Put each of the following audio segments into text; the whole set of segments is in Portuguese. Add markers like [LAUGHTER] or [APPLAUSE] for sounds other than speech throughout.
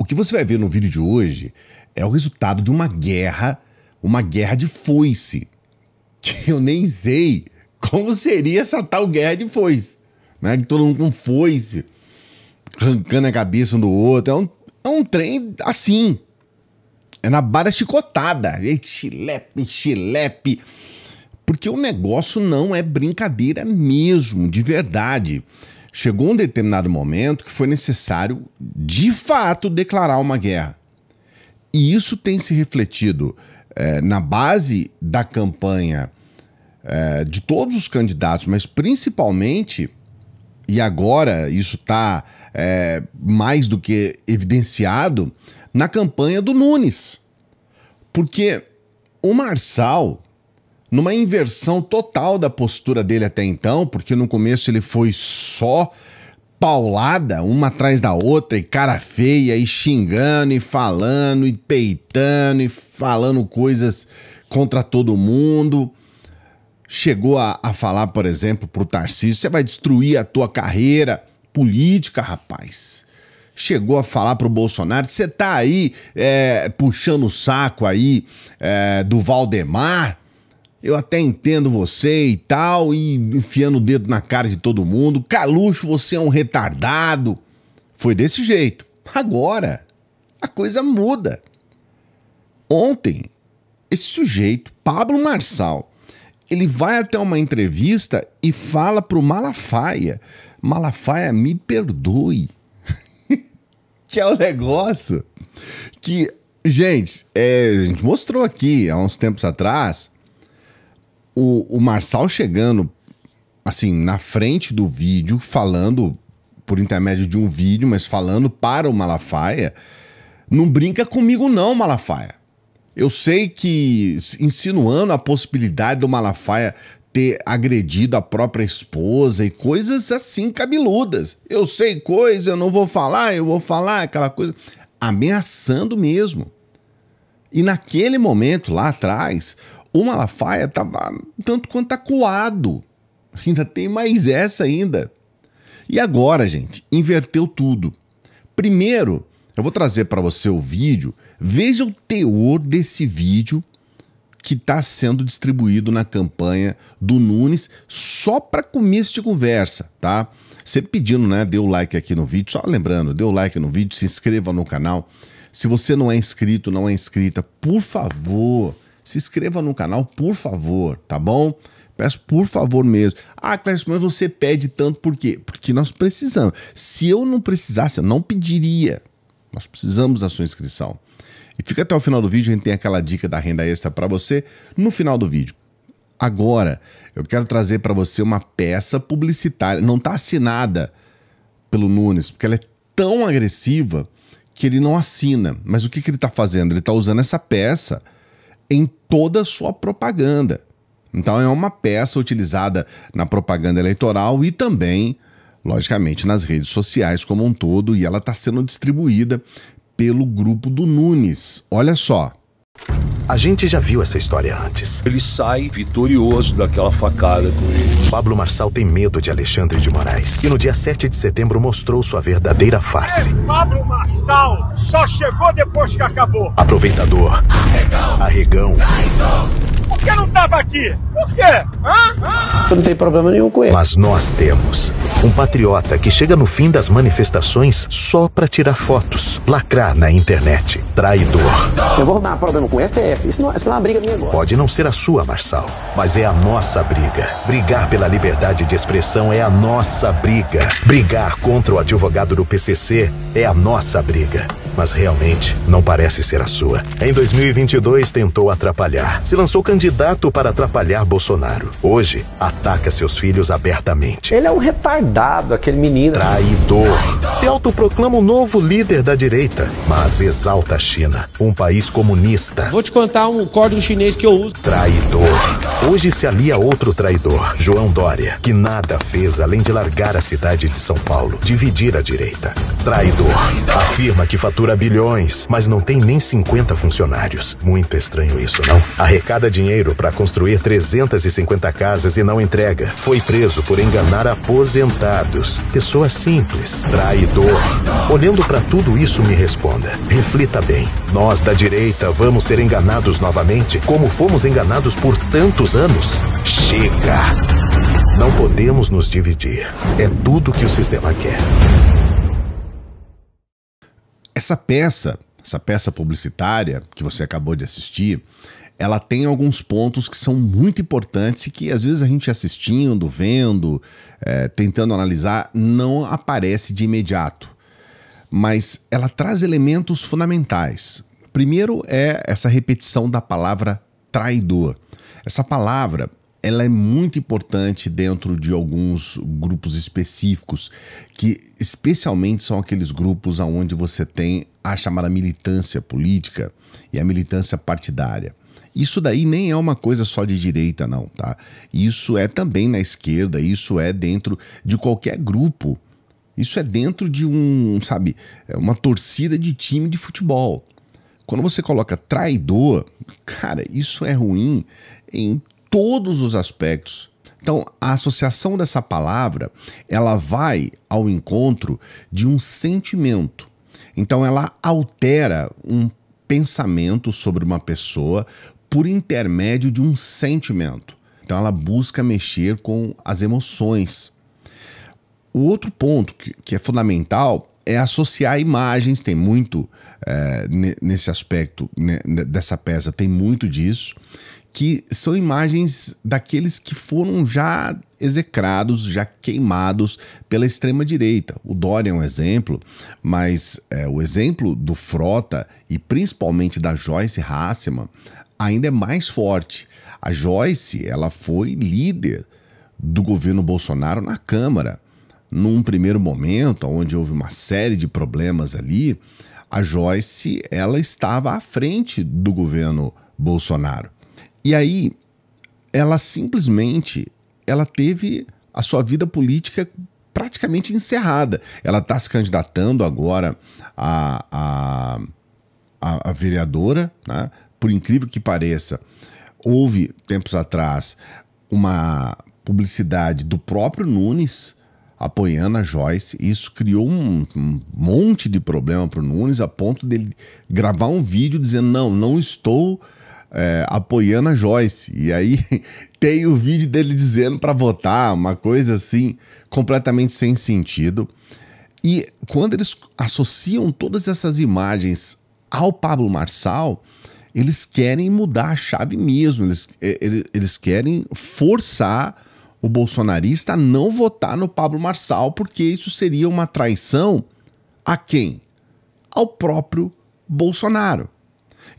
O que você vai ver no vídeo de hoje é o resultado de uma guerra, uma guerra de foice, que eu nem sei como seria essa tal guerra de foice, né? Que todo mundo com foice, arrancando a cabeça um do outro, é um, é um trem assim, é na barra chicotada, é chilepe, chilepe, porque o negócio não é brincadeira mesmo, de verdade. Chegou um determinado momento que foi necessário, de fato, declarar uma guerra. E isso tem se refletido é, na base da campanha é, de todos os candidatos, mas principalmente, e agora isso está é, eh, mais do que evidenciado, na campanha do Nunes. Porque o Marçal numa inversão total da postura dele até então, porque no começo ele foi só paulada, uma atrás da outra, e cara feia, e xingando, e falando, e peitando, e falando coisas contra todo mundo. Chegou a, a falar, por exemplo, pro Tarcísio: você vai destruir a tua carreira política, rapaz. Chegou a falar pro Bolsonaro: você tá aí é, puxando o saco aí é, do Valdemar. Eu até entendo você e tal, e enfiando o dedo na cara de todo mundo. Caluxo, você é um retardado. Foi desse jeito. Agora, a coisa muda. Ontem, esse sujeito, Pablo Marçal, ele vai até uma entrevista e fala pro Malafaia: Malafaia, me perdoe. [LAUGHS] que é o negócio que, gente, é, a gente mostrou aqui há uns tempos atrás o, o Marçal chegando, assim, na frente do vídeo, falando por intermédio de um vídeo, mas falando para o Malafaia, não brinca comigo não, Malafaia. Eu sei que insinuando a possibilidade do Malafaia ter agredido a própria esposa e coisas assim cabeludas. Eu sei coisa, eu não vou falar, eu vou falar aquela coisa ameaçando mesmo. E naquele momento lá atrás, o Malafaia estava tanto quanto acuado. Ainda tem mais essa ainda. E agora, gente, inverteu tudo. Primeiro, eu vou trazer para você o vídeo. Veja o teor desse vídeo que está sendo distribuído na campanha do Nunes só para começo de conversa, tá? Você pedindo, né? Dê o like aqui no vídeo. Só lembrando, dê o like no vídeo, se inscreva no canal. Se você não é inscrito, não é inscrita, por favor, se inscreva no canal, por favor, tá bom? Peço por favor mesmo. Ah, Clécio, mas você pede tanto por quê? Porque nós precisamos. Se eu não precisasse, eu não pediria. Nós precisamos da sua inscrição. E fica até o final do vídeo, a gente tem aquela dica da renda extra para você no final do vídeo. Agora, eu quero trazer para você uma peça publicitária, não está assinada pelo Nunes, porque ela é tão agressiva que ele não assina. Mas o que, que ele está fazendo? Ele está usando essa peça em toda a sua propaganda. Então é uma peça utilizada na propaganda eleitoral e também, logicamente, nas redes sociais como um todo, e ela está sendo distribuída pelo grupo do Nunes. Olha só. A gente já viu essa história antes. Ele sai vitorioso daquela facada com ele. Pablo Marçal tem medo de Alexandre de Moraes. E no dia 7 de setembro mostrou sua verdadeira face. É, Pablo Marçal só chegou depois que acabou. Aproveitador. Arregão. Arregão. Arregão por que não tava aqui? Por quê? Hã? Hã? Você não tem problema nenhum com ele. Mas nós temos. Um patriota que chega no fim das manifestações só para tirar fotos, lacrar na internet. Traidor. Eu vou dar problema com o STF. Isso não, é, isso não é uma briga minha agora. Pode não ser a sua, Marçal, mas é a nossa briga. Brigar pela liberdade de expressão é a nossa briga. Brigar contra o advogado do PCC é a nossa briga mas realmente não parece ser a sua. Em 2022 tentou atrapalhar. Se lançou candidato para atrapalhar Bolsonaro. Hoje ataca seus filhos abertamente. Ele é um retardado, aquele menino. Traidor. Se autoproclama o novo líder da direita, mas exalta a China, um país comunista. Vou te contar um código chinês que eu uso. Traidor. Hoje se alia outro traidor, João Dória, que nada fez além de largar a cidade de São Paulo, dividir a direita. Traidor. Afirma que faturou fatura bilhões, mas não tem nem 50 funcionários. Muito estranho isso, não? Arrecada dinheiro para construir 350 casas e não entrega. Foi preso por enganar aposentados. Pessoa simples, traidor. Olhando para tudo isso, me responda. Reflita bem. Nós da direita vamos ser enganados novamente, como fomos enganados por tantos anos? Chega! Não podemos nos dividir. É tudo que o sistema quer. Essa peça, essa peça publicitária que você acabou de assistir, ela tem alguns pontos que são muito importantes e que às vezes a gente assistindo, vendo, é, tentando analisar, não aparece de imediato. Mas ela traz elementos fundamentais. Primeiro é essa repetição da palavra traidor. Essa palavra ela é muito importante dentro de alguns grupos específicos, que especialmente são aqueles grupos onde você tem a chamada militância política e a militância partidária. Isso daí nem é uma coisa só de direita, não, tá? Isso é também na esquerda, isso é dentro de qualquer grupo. Isso é dentro de um, sabe, é uma torcida de time de futebol. Quando você coloca traidor, cara, isso é ruim em todos os aspectos. Então, a associação dessa palavra, ela vai ao encontro de um sentimento. Então, ela altera um pensamento sobre uma pessoa por intermédio de um sentimento. Então, ela busca mexer com as emoções. O outro ponto que, que é fundamental é associar imagens, tem muito é, nesse aspecto né, dessa peça, tem muito disso, que são imagens daqueles que foram já execrados, já queimados pela extrema-direita. O Dória é um exemplo, mas é, o exemplo do Frota e principalmente da Joyce Hasseman ainda é mais forte. A Joyce ela foi líder do governo Bolsonaro na Câmara. Num primeiro momento, onde houve uma série de problemas ali, a Joyce ela estava à frente do governo Bolsonaro. E aí, ela simplesmente ela teve a sua vida política praticamente encerrada. Ela está se candidatando agora a, a, a vereadora, né? por incrível que pareça. Houve, tempos atrás, uma publicidade do próprio Nunes apoiando a Joyce. Isso criou um, um monte de problema para o Nunes, a ponto dele gravar um vídeo dizendo: Não, não estou é, apoiando a Joyce. E aí [LAUGHS] tem o vídeo dele dizendo para votar, uma coisa assim, completamente sem sentido. E quando eles associam todas essas imagens ao Pablo Marçal, eles querem mudar a chave mesmo, eles, eles, eles querem forçar o bolsonarista a não votar no Pablo Marçal, porque isso seria uma traição a quem? Ao próprio Bolsonaro.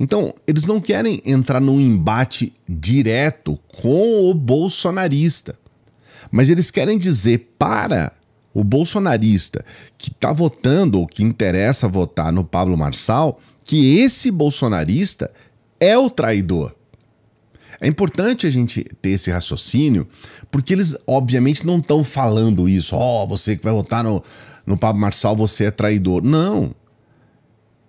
Então, eles não querem entrar num embate direto com o bolsonarista, mas eles querem dizer para o bolsonarista que está votando ou que interessa votar no Pablo Marçal que esse bolsonarista é o traidor. É importante a gente ter esse raciocínio, porque eles obviamente não estão falando isso, ó, oh, você que vai votar no, no Pablo Marçal, você é traidor. Não.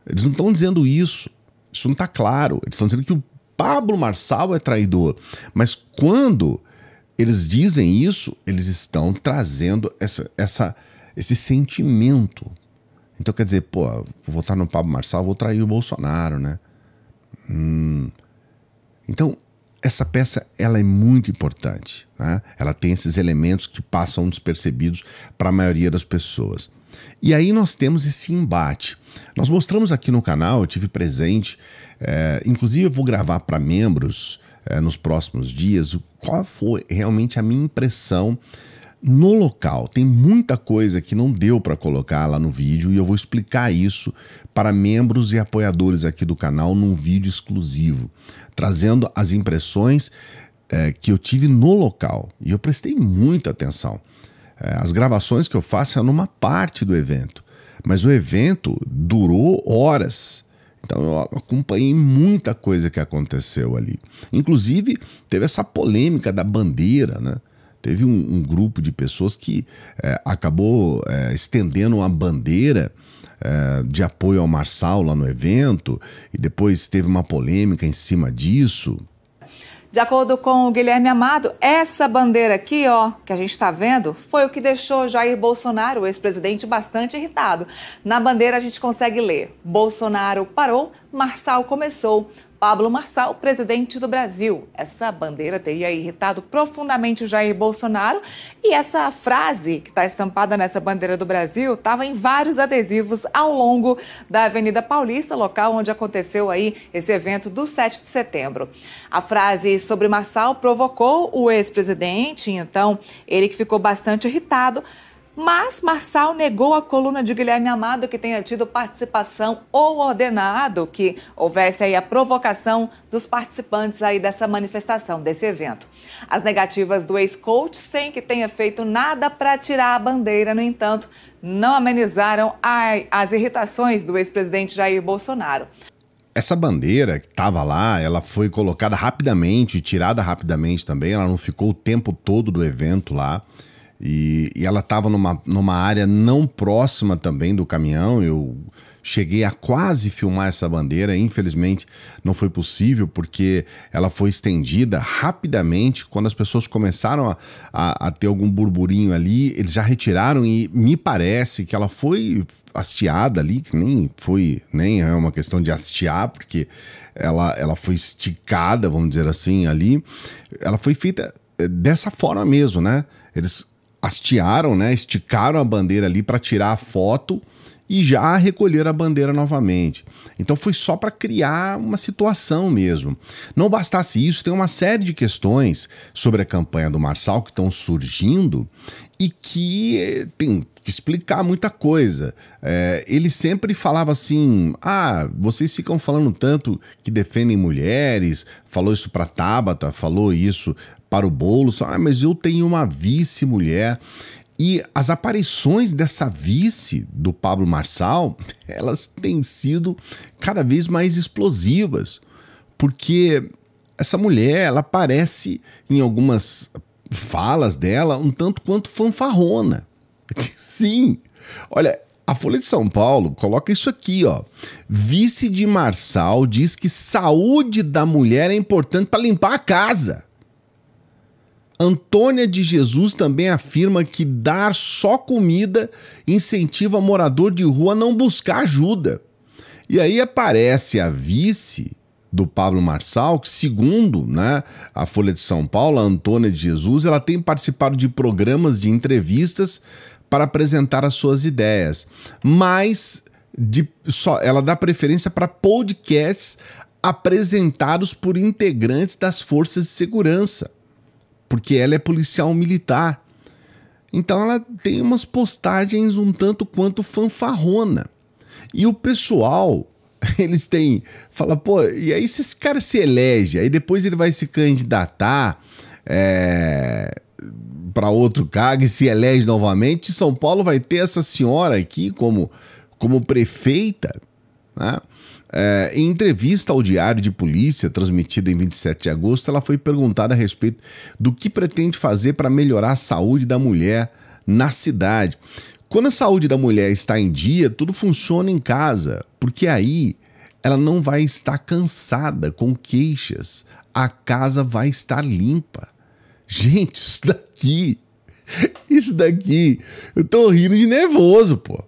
Eles não estão dizendo isso. Isso não está claro. Eles estão dizendo que o Pablo Marçal é traidor. Mas quando eles dizem isso, eles estão trazendo essa, essa, esse sentimento. Então quer dizer, pô, vou votar no Pablo Marçal, vou trair o Bolsonaro, né? Hum. Então, essa peça ela é muito importante. Né? Ela tem esses elementos que passam despercebidos para a maioria das pessoas. E aí nós temos esse embate. Nós mostramos aqui no canal, eu tive presente, é, inclusive eu vou gravar para membros é, nos próximos dias qual foi realmente a minha impressão no local. Tem muita coisa que não deu para colocar lá no vídeo e eu vou explicar isso para membros e apoiadores aqui do canal num vídeo exclusivo, trazendo as impressões é, que eu tive no local. E eu prestei muita atenção. É, as gravações que eu faço é numa parte do evento, mas o evento durou horas. Então eu acompanhei muita coisa que aconteceu ali. Inclusive, teve essa polêmica da bandeira, né? Teve um, um grupo de pessoas que é, acabou é, estendendo uma bandeira é, de apoio ao Marçal lá no evento, e depois teve uma polêmica em cima disso. De acordo com o Guilherme Amado, essa bandeira aqui, ó, que a gente está vendo, foi o que deixou Jair Bolsonaro, o ex-presidente, bastante irritado. Na bandeira a gente consegue ler: Bolsonaro parou, Marçal começou. Pablo Marçal, presidente do Brasil. Essa bandeira teria irritado profundamente o Jair Bolsonaro e essa frase que está estampada nessa bandeira do Brasil estava em vários adesivos ao longo da Avenida Paulista, local onde aconteceu aí esse evento do 7 de setembro. A frase sobre Marçal provocou o ex-presidente, então ele que ficou bastante irritado. Mas Marçal negou a coluna de Guilherme Amado que tenha tido participação ou ordenado que houvesse aí a provocação dos participantes aí dessa manifestação, desse evento. As negativas do ex-coach, sem que tenha feito nada para tirar a bandeira, no entanto, não amenizaram as irritações do ex-presidente Jair Bolsonaro. Essa bandeira que estava lá, ela foi colocada rapidamente, tirada rapidamente também, ela não ficou o tempo todo do evento lá. E, e ela estava numa, numa área não próxima também do caminhão. Eu cheguei a quase filmar essa bandeira, infelizmente não foi possível porque ela foi estendida rapidamente. Quando as pessoas começaram a, a, a, ter algum burburinho ali, eles já retiraram e me parece que ela foi hasteada ali, que nem foi, nem é uma questão de hastear, porque ela, ela foi esticada, vamos dizer assim, ali. Ela foi feita eh, dessa forma mesmo, né? Eles hastearam, né, esticaram a bandeira ali para tirar a foto e já recolher a bandeira novamente. Então foi só para criar uma situação mesmo. Não bastasse isso, tem uma série de questões sobre a campanha do Marçal que estão surgindo e que eh, tem explicar muita coisa. É, ele sempre falava assim: ah, vocês ficam falando tanto que defendem mulheres, falou isso para Tabata, falou isso para o Boulos, ah, mas eu tenho uma vice-mulher. E as aparições dessa vice do Pablo Marçal, [LAUGHS] elas têm sido cada vez mais explosivas, porque essa mulher, ela parece em algumas falas dela um tanto quanto fanfarrona [LAUGHS] Sim. Olha, a Folha de São Paulo coloca isso aqui, ó. Vice de Marçal diz que saúde da mulher é importante para limpar a casa. Antônia de Jesus também afirma que dar só comida incentiva morador de rua a não buscar ajuda. E aí aparece a vice do Pablo Marçal, que segundo né, a Folha de São Paulo, a Antônia de Jesus, ela tem participado de programas de entrevistas para apresentar as suas ideias, mas de, só, ela dá preferência para podcasts apresentados por integrantes das forças de segurança, porque ela é policial militar. Então ela tem umas postagens um tanto quanto fanfarrona. E o pessoal, [LAUGHS] eles têm. Fala, pô, e aí se esse cara se elege, aí depois ele vai se candidatar. É, para outro cargo e se elege novamente, São Paulo vai ter essa senhora aqui como, como prefeita, né? É, em entrevista ao Diário de Polícia, transmitida em 27 de agosto, ela foi perguntada a respeito do que pretende fazer para melhorar a saúde da mulher na cidade. Quando a saúde da mulher está em dia, tudo funciona em casa, porque aí ela não vai estar cansada com queixas, a casa vai estar limpa. Gente, isso daqui. Isso daqui. Eu tô rindo de nervoso, pô.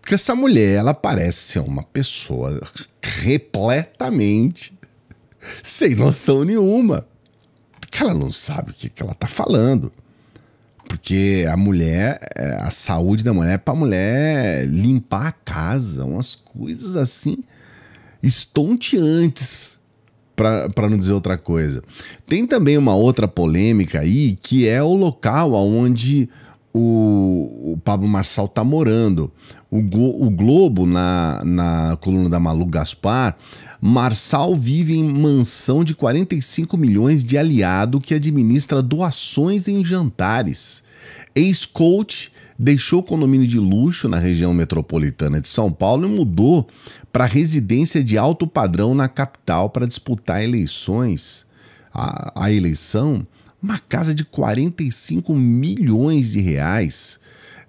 Porque essa mulher, ela parece ser uma pessoa repletamente sem noção nenhuma. Que ela não sabe o que, que ela tá falando. Porque a mulher, é, a saúde da mulher é pra mulher limpar a casa, umas coisas assim estonteantes para não dizer outra coisa. Tem também uma outra polêmica aí, que é o local onde o, o Pablo Marçal tá morando. O, o Globo, na, na coluna da Malu Gaspar, Marçal vive em mansão de 45 milhões de aliado que administra doações em jantares. Ex-coach deixou o condomínio de luxo na região metropolitana de São Paulo e mudou para residência de alto padrão na capital para disputar eleições. A, a eleição, uma casa de 45 milhões de reais.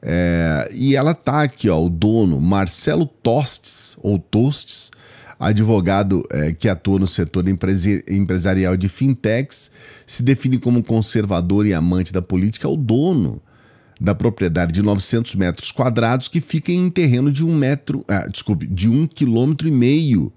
É, e ela tá aqui, ó, o dono, Marcelo Tostes, ou Tostes, advogado é, que atua no setor empresi- empresarial de fintechs, se define como conservador e amante da política, é o dono da propriedade de 900 metros quadrados que fica em terreno de um metro, ah, desculpe, de um quilômetro e meio.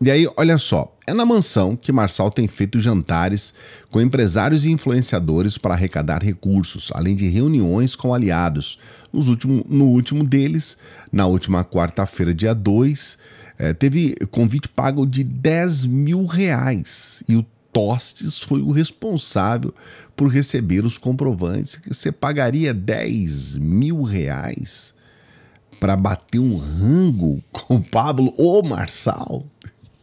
E aí, olha só, é na mansão que Marçal tem feito jantares com empresários e influenciadores para arrecadar recursos, além de reuniões com aliados. Nos último, no último deles, na última quarta-feira, dia 2, é, eh, teve convite pago de 10 mil reais. E o Tostes foi o responsável por receber os comprovantes que você pagaria 10 mil reais para bater um rango com Pablo ou Marçal?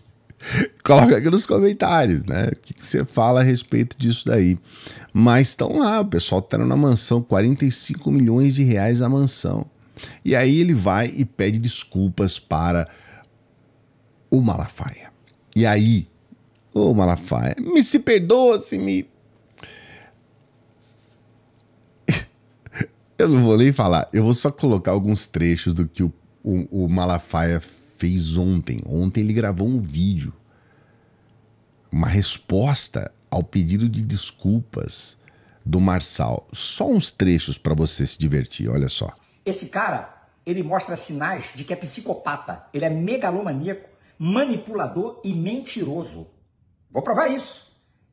[LAUGHS] Coloca aqui nos comentários, né? O que, você fala a respeito disso daí. Mas estão lá, o pessoal está na mansão, 45 milhões de reais a mansão. E aí ele vai e pede desculpas para o Malafaia. E aí Ô, oh, Malafaia, me se perdoa se me. [LAUGHS] eu não vou nem falar. Eu vou só colocar alguns trechos do que o, o, o Malafaia fez ontem. Ontem ele gravou um vídeo. Uma resposta ao pedido de desculpas do Marçal. Só uns trechos para você se divertir, olha só. Esse cara, ele mostra sinais de que é psicopata. Ele é megalomaníaco, manipulador e mentiroso. Vou provar isso.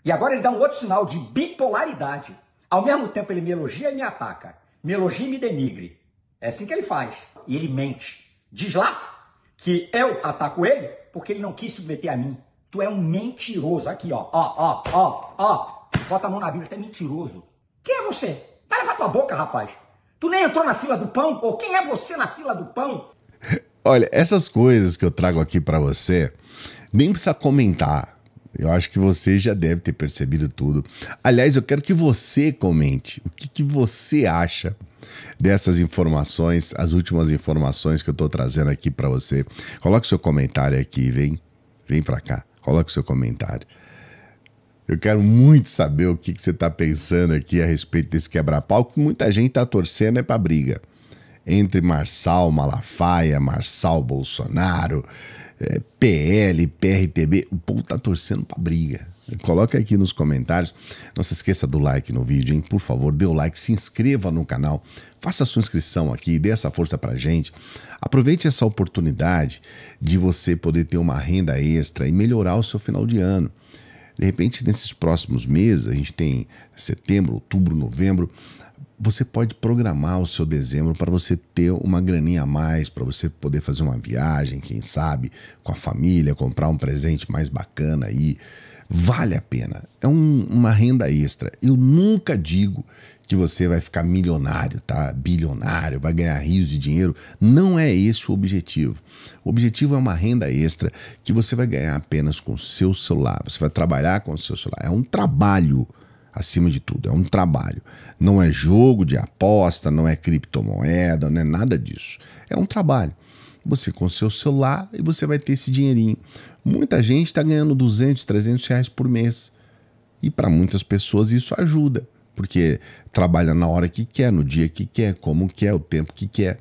E agora ele dá um outro sinal de bipolaridade. Ao mesmo tempo ele me elogia e me ataca. Me elogia e me denigre. É assim que ele faz. E ele mente. Diz lá que eu ataco ele porque ele não quis submeter a mim. Tu é um mentiroso. Aqui, ó. Ó, ó, ó, ó. Bota a mão na Bíblia, tu é mentiroso. Quem é você? Vai levar tua boca, rapaz. Tu nem entrou na fila do pão? Ou quem é você na fila do pão? [LAUGHS] Olha, essas coisas que eu trago aqui para você, nem precisa comentar eu acho que você já deve ter percebido tudo. Aliás, eu quero que você comente o que, que você acha dessas informações, as últimas informações que eu estou trazendo aqui para você. Coloque seu comentário aqui, vem, vem para cá. Coloque seu comentário. Eu quero muito saber o que, que você está pensando aqui a respeito desse quebra-pau, que muita gente está torcendo é para briga entre Marçal Malafaia, Marçal Bolsonaro é, PL, PRTB, o povo tá torcendo pra briga. Coloca aqui nos comentários. Não se esqueça do like no vídeo, hein? Por favor, dê o like, se inscreva no canal, faça a sua inscrição aqui, dê essa força pra gente. Aproveite essa oportunidade de você poder ter uma renda extra e melhorar o seu final de ano. De repente, nesses próximos meses, a gente tem setembro, outubro, novembro, você pode programar o seu dezembro para você ter uma graninha a mais, para você poder fazer uma viagem, quem sabe, com a família, comprar um presente mais bacana aí. Vale a pena. É um, uma renda extra. Eu nunca digo que você vai ficar milionário, tá? Bilionário, vai ganhar rios de dinheiro. Não é esse o objetivo. O objetivo é uma renda extra que você vai ganhar apenas com o seu celular. Você vai trabalhar com o seu celular. É um trabalho acima de tudo. É um trabalho. Não é jogo de aposta, não é criptomoeda, não é nada disso. É um trabalho. Você com seu celular e você vai ter esse dinheirinho. Muita gente está ganhando 200, 300 reais por mês. E para muitas pessoas isso ajuda, porque trabalha na hora que quer, no dia que quer, como quer, o tempo que quer,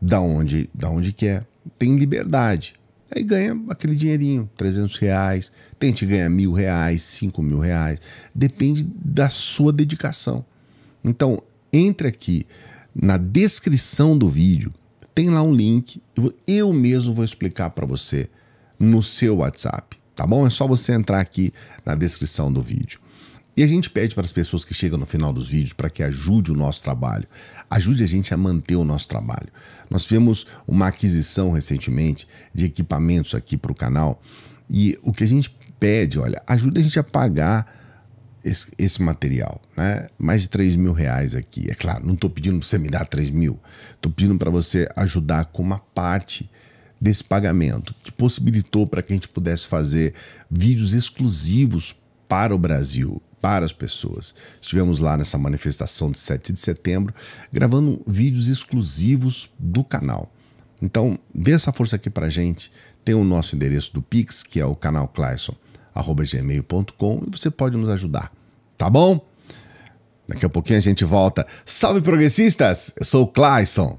da onde, da onde quer. Tem liberdade. Aí ganha aquele dinheirinho, 300 reais, que ganhar mil reais, cinco mil reais, depende da sua dedicação. Então, entre aqui na descrição do vídeo, tem lá um link, eu mesmo vou explicar para você no seu WhatsApp, tá bom? É só você entrar aqui na descrição do vídeo. E a gente pede para as pessoas que chegam no final dos vídeos para que ajude o nosso trabalho, ajude a gente a manter o nosso trabalho. Nós fizemos uma aquisição recentemente de equipamentos aqui para o canal e o que a gente pede, olha, ajude a gente a pagar esse, esse, material, né? Mais de 3 mil reais aqui. É claro, não estou pedindo para você me dar 3 mil, estou pedindo para você ajudar com uma parte desse pagamento, que possibilitou para que a gente pudesse fazer vídeos exclusivos para o Brasil para as pessoas. Estivemos lá nessa manifestação de 7 de setembro, gravando vídeos exclusivos do canal. Então, dê essa força aqui para a gente. Tem o nosso endereço do Pix, que é o canalclayson@gmail.com e você pode nos ajudar. Tá bom? Daqui a pouquinho a gente volta. Salve progressistas! Eu sou o Clayson.